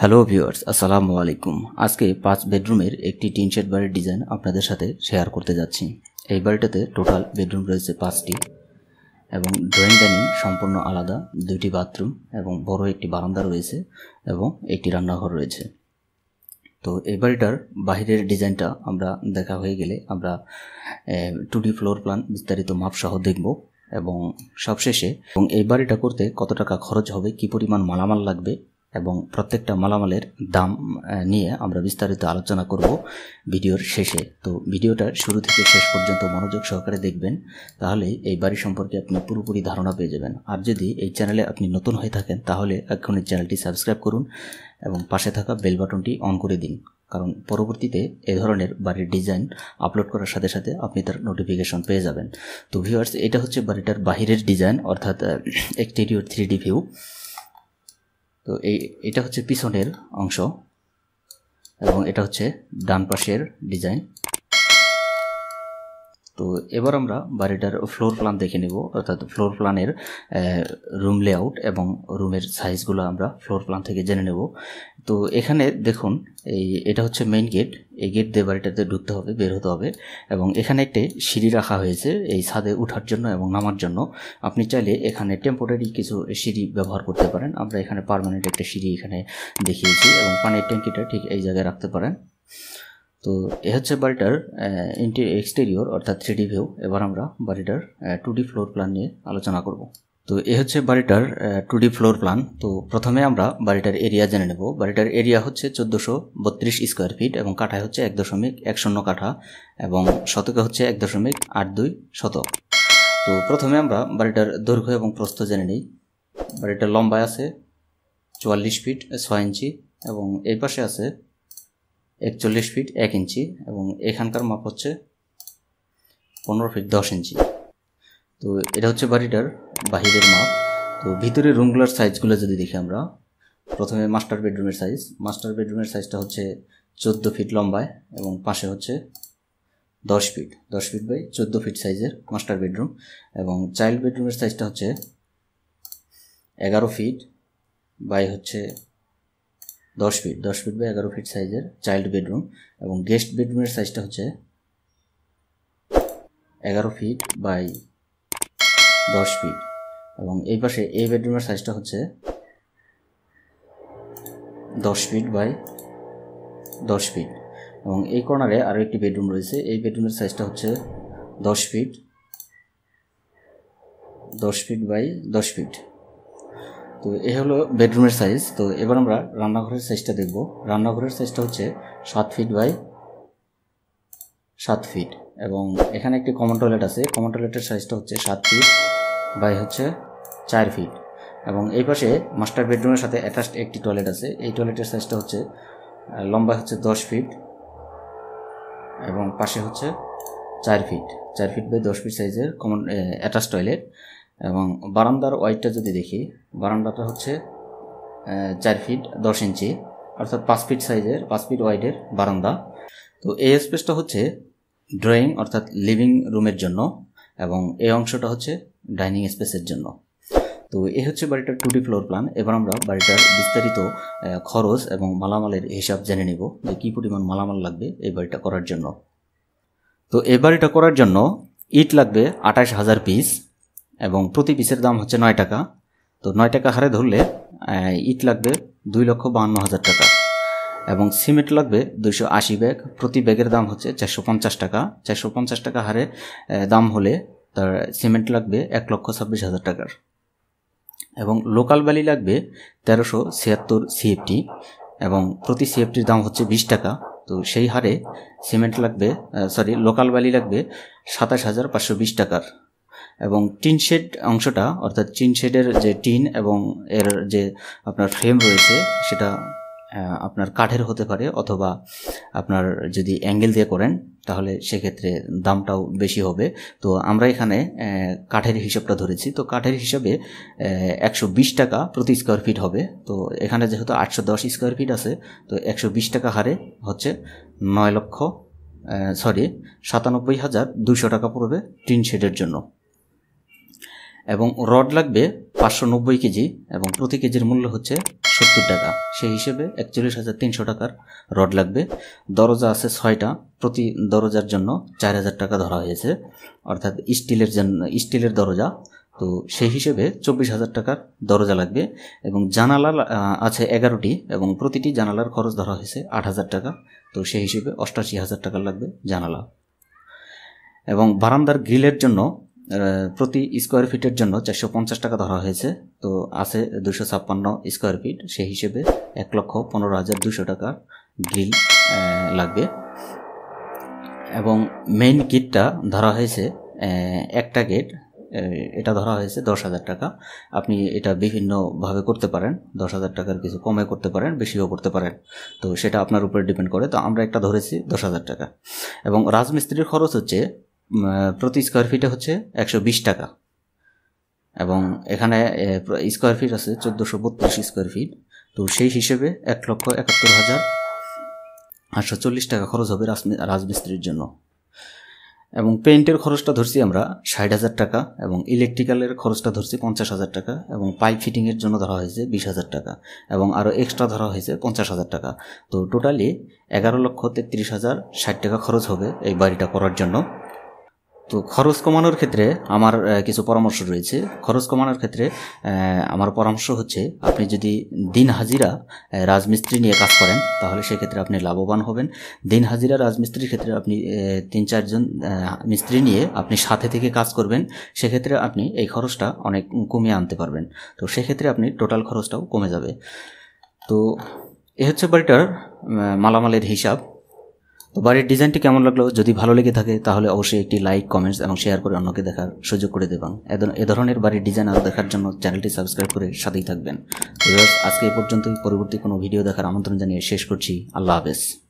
hello viewers আসসালামু আলাইকুম আজকে পাঁচ বেডরুমের একটি টিন শেড বাড়ির ডিজাইন আপনাদের সাথে শেয়ার করতে যাচ্ছি এই বাড়িটাতে টোটাল বেডরুম রয়েছে পাঁচটি এবং ড্রয়িং ডাইনিং সম্পূর্ণ আলাদা দুইটি বাথরুম এবং বড় একটি বারান্দা রয়েছে এবং একটি রান্নাঘর রয়েছে তো এই বাড়িটার বাহিরের ডিজাইনটা আমরা দেখা হয়ে গেলে আমরা টুডি ফ্লোর প্ল্যান বিস্তারিত মাপসহ দেখব এবং সবশেষে এবং এই বাড়িটা করতে কত টাকা খরচ হবে কি পরিমাণ মালামাল লাগবে এবং প্রত্যেকটা মালামালের দাম নিয়ে আমরা বিস্তারিত আলোচনা করব ভিডিওর শেষে তো ভিডিওটা শুরু থেকে শেষ পর্যন্ত মনোযোগ সহকারে দেখবেন তাহলে এই বাড়ি সম্পর্কে আপনি পুরোপুরি ধারণা পেয়ে যাবেন আর যদি এই চ্যানেলে আপনি নতুন হয়ে থাকেন তাহলে এই চ্যানেলটি সাবস্ক্রাইব করুন এবং পাশে থাকা বেল বাটনটি অন করে দিন কারণ পরবর্তীতে এ ধরনের বাড়ির ডিজাইন আপলোড করার সাথে সাথে আপনি তার নোটিফিকেশন পেয়ে যাবেন তো ভিউয়ার্স এটা হচ্ছে বাড়িটার বাহিরের ডিজাইন অর্থাৎ এক্সটেরিয়র থ্রি ডি ভিউ তো এই এটা হচ্ছে পিছনের অংশ এবং এটা হচ্ছে ডান পাশের ডিজাইন তো এবার আমরা বাড়িটার ফ্লোর প্ল্যান দেখে নেব অর্থাৎ ফ্লোর প্ল্যানের রুম লেআউট এবং রুমের সাইজগুলো আমরা ফ্লোর প্ল্যান থেকে জেনে নেব তো এখানে দেখুন এই এটা হচ্ছে মেইন গেট এই গেট দিয়ে বাড়িটাতে ঢুকতে হবে বের হতে হবে এবং এখানে একটি সিঁড়ি রাখা হয়েছে এই ছাদে ওঠার জন্য এবং নামার জন্য আপনি চাইলে এখানে টেম্পোরারি কিছু সিঁড়ি ব্যবহার করতে পারেন আমরা এখানে পারমানেন্ট একটা সিঁড়ি এখানে দেখিয়েছি এবং পানির ট্যাঙ্কিটা ঠিক এই জায়গায় রাখতে পারেন তো এ হচ্ছে বাড়িটার ইন্টি এক্সটেরিয়র অর্থাৎ থ্রি ডি ভিউ এবার আমরা বাড়িটার টু ডি ফ্লোর প্ল্যান নিয়ে আলোচনা করব তো এ হচ্ছে বাড়িটার টু ডি ফ্লোর প্ল্যান তো প্রথমে আমরা বাড়িটার এরিয়া জেনে নেব বাড়িটার এরিয়া হচ্ছে চোদ্দোশো বত্রিশ স্কোয়ার ফিট এবং কাঠায় হচ্ছে এক দশমিক এক শূন্য কাঠা এবং শতকে হচ্ছে এক দশমিক আট দুই শতক তো প্রথমে আমরা বাড়িটার দৈর্ঘ্য এবং প্রস্থ জেনে নিই বাড়িটার লম্বায় আছে চুয়াল্লিশ ফিট ছয় ইঞ্চি এবং এই পাশে আছে একচল্লিশ ফিট এক ইঞ্চি এবং এখানকার মাপ হচ্ছে পনেরো ফিট দশ ইঞ্চি তো এটা হচ্ছে বাড়িটার বাহিরের মাপ তো ভিতরে রুমগুলোর সাইজগুলো যদি দেখি আমরা প্রথমে মাস্টার বেডরুমের সাইজ মাস্টার বেডরুমের সাইজটা হচ্ছে চোদ্দ ফিট লম্বায় এবং পাশে হচ্ছে দশ ফিট দশ ফিট বাই চোদ্দো ফিট সাইজের মাস্টার বেডরুম এবং চাইল্ড বেডরুমের সাইজটা হচ্ছে এগারো ফিট বাই হচ্ছে দশ ফিট দশ ফিট বা এগারো ফিট সাইজের চাইল্ড বেডরুম এবং গেস্ট বেডরুমের সাইজটা হচ্ছে এগারো ফিট বাই দশ ফিট এবং এই পাশে এই বেডরুমের সাইজটা হচ্ছে দশ ফিট বাই দশ ফিট এবং এই কর্নারে আরও একটি বেডরুম রয়েছে এই বেডরুমের সাইজটা হচ্ছে দশ ফিট দশ ফিট বাই দশ ফিট তো এ হলো বেডরুমের সাইজ তো এবার আমরা রান্নাঘরের সাইজটা দেখব রান্নাঘরের সাইজটা হচ্ছে সাত ফিট বাই সাত ফিট এবং এখানে একটি কমন টয়লেট আছে কমন টয়লেটের সাইজটা হচ্ছে সাত ফিট বাই হচ্ছে চার ফিট এবং এই পাশে মাস্টার বেডরুমের সাথে অ্যাটাচড একটি টয়লেট আছে এই টয়লেটের সাইজটা হচ্ছে লম্বা হচ্ছে দশ ফিট এবং পাশে হচ্ছে চার ফিট চার ফিট বাই দশ ফিট সাইজের কমন অ্যাটাচ টয়লেট এবং বারান্দার ওয়াইডটা যদি দেখি বারান্দাটা হচ্ছে চার ফিট দশ ইঞ্চি অর্থাৎ পাঁচ ফিট সাইজের পাঁচ ফিট ওয়াইডের বারান্দা তো এই স্পেসটা হচ্ছে ড্রয়িং অর্থাৎ লিভিং রুমের জন্য এবং এই অংশটা হচ্ছে ডাইনিং স্পেসের জন্য তো এ হচ্ছে বাড়িটার ডি ফ্লোর প্ল্যান এবার আমরা বাড়িটার বিস্তারিত খরচ এবং মালামালের হিসাব জেনে নিব যে কী পরিমাণ মালামাল লাগবে এই বাড়িটা করার জন্য তো এই বাড়িটা করার জন্য ইট লাগবে আঠাশ হাজার পিস এবং প্রতি পিসের দাম হচ্ছে নয় টাকা তো নয় টাকা হারে ধরলে ইট লাগবে দুই লক্ষ বাহান্ন হাজার টাকা এবং সিমেন্ট লাগবে দুইশো আশি ব্যাগ প্রতি ব্যাগের দাম হচ্ছে চারশো পঞ্চাশ টাকা চারশো পঞ্চাশ টাকা হারে দাম হলে তার সিমেন্ট লাগবে এক লক্ষ ছাব্বিশ হাজার টাকার এবং লোকাল বালি লাগবে তেরোশো ছিয়াত্তর সিএফটি এবং প্রতি সিএফটির দাম হচ্ছে বিশ টাকা তো সেই হারে সিমেন্ট লাগবে সরি লোকাল বালি লাগবে সাতাশ হাজার পাঁচশো বিশ টাকার এবং টিন শেড অংশটা অর্থাৎ টিন শেডের যে টিন এবং এর যে আপনার ফ্রেম রয়েছে সেটা আপনার কাঠের হতে পারে অথবা আপনার যদি অ্যাঙ্গেল দিয়ে করেন তাহলে সেক্ষেত্রে দামটাও বেশি হবে তো আমরা এখানে কাঠের হিসাবটা ধরেছি তো কাঠের হিসাবে একশো টাকা প্রতি স্কোয়ার ফিট হবে তো এখানে যেহেতু আটশো দশ স্কোয়ার ফিট আছে তো একশো টাকা হারে হচ্ছে নয় লক্ষ সরি সাতানব্বই হাজার দুশো টাকা পড়বে টিন শেডের জন্য এবং রড লাগবে পাঁচশো নব্বই কেজি এবং প্রতি কেজির মূল্য হচ্ছে সত্তর টাকা সেই হিসেবে একচল্লিশ হাজার তিনশো টাকার রড লাগবে দরজা আছে ছয়টা প্রতি দরজার জন্য চার হাজার টাকা ধরা হয়েছে অর্থাৎ স্টিলের জন্য স্টিলের দরজা তো সেই হিসেবে চব্বিশ হাজার টাকার দরজা লাগবে এবং জানালা আছে এগারোটি এবং প্রতিটি জানালার খরচ ধরা হয়েছে আট হাজার টাকা তো সেই হিসেবে অষ্টাশি হাজার টাকা লাগবে জানালা এবং বারান্দার গ্রিলের জন্য প্রতি স্কোয়ার ফিটের জন্য চারশো পঞ্চাশ টাকা ধরা হয়েছে তো আছে দুশো ছাপ্পান্ন স্কোয়ার ফিট সেই হিসেবে এক লক্ষ পনেরো হাজার দুশো টাকা গ্রিল লাগবে এবং মেইন কিটটা ধরা হয়েছে একটা গেট এটা ধরা হয়েছে দশ হাজার টাকা আপনি এটা বিভিন্নভাবে করতে পারেন দশ হাজার টাকার কিছু কমে করতে পারেন বেশিও করতে পারেন তো সেটা আপনার উপরে ডিপেন্ড করে তো আমরা একটা ধরেছি দশ হাজার টাকা এবং রাজমিস্ত্রির খরচ হচ্ছে প্রতি স্কোয়ার ফিটে হচ্ছে একশো বিশ টাকা এবং এখানে স্কোয়ার ফিট আছে চোদ্দোশো বত্রিশ স্কোয়ার ফিট তো সেই হিসেবে এক লক্ষ একাত্তর হাজার আটশো চল্লিশ টাকা খরচ হবে রাজমিস্ত্রির জন্য এবং পেন্টের খরচটা ধরছি আমরা ষাট হাজার টাকা এবং ইলেকট্রিক্যালের খরচটা ধরছি পঞ্চাশ হাজার টাকা এবং পাইপ ফিটিংয়ের জন্য ধরা হয়েছে বিশ হাজার টাকা এবং আরও এক্সট্রা ধরা হয়েছে পঞ্চাশ হাজার টাকা তো টোটালি এগারো লক্ষ তেত্রিশ হাজার ষাট টাকা খরচ হবে এই বাড়িটা করার জন্য তো খরচ কমানোর ক্ষেত্রে আমার কিছু পরামর্শ রয়েছে খরচ কমানোর ক্ষেত্রে আমার পরামর্শ হচ্ছে আপনি যদি দিন হাজিরা রাজমিস্ত্রি নিয়ে কাজ করেন তাহলে সেক্ষেত্রে আপনি লাভবান হবেন দিন হাজিরা রাজমিস্ত্রির ক্ষেত্রে আপনি তিন চারজন মিস্ত্রি নিয়ে আপনি সাথে থেকে কাজ করবেন সেক্ষেত্রে আপনি এই খরচটা অনেক কমিয়ে আনতে পারবেন তো সেক্ষেত্রে আপনি টোটাল খরচটাও কমে যাবে তো এ হচ্ছে বাড়িটার মালামালের হিসাব তো বাড়ির ডিজাইনটি কেমন লাগলো যদি ভালো লেগে থাকে তাহলে অবশ্যই একটি লাইক কমেন্টস এবং শেয়ার করে অন্যকে দেখার সুযোগ করে দেবেন এ ধরনের বাড়ির ডিজাইন আরও দেখার জন্য চ্যানেলটি সাবস্ক্রাইব করে সাথেই থাকবেন আজকে এ পর্যন্ত পরবর্তী কোনো ভিডিও দেখার আমন্ত্রণ জানিয়ে শেষ করছি আল্লাহ হাফেজ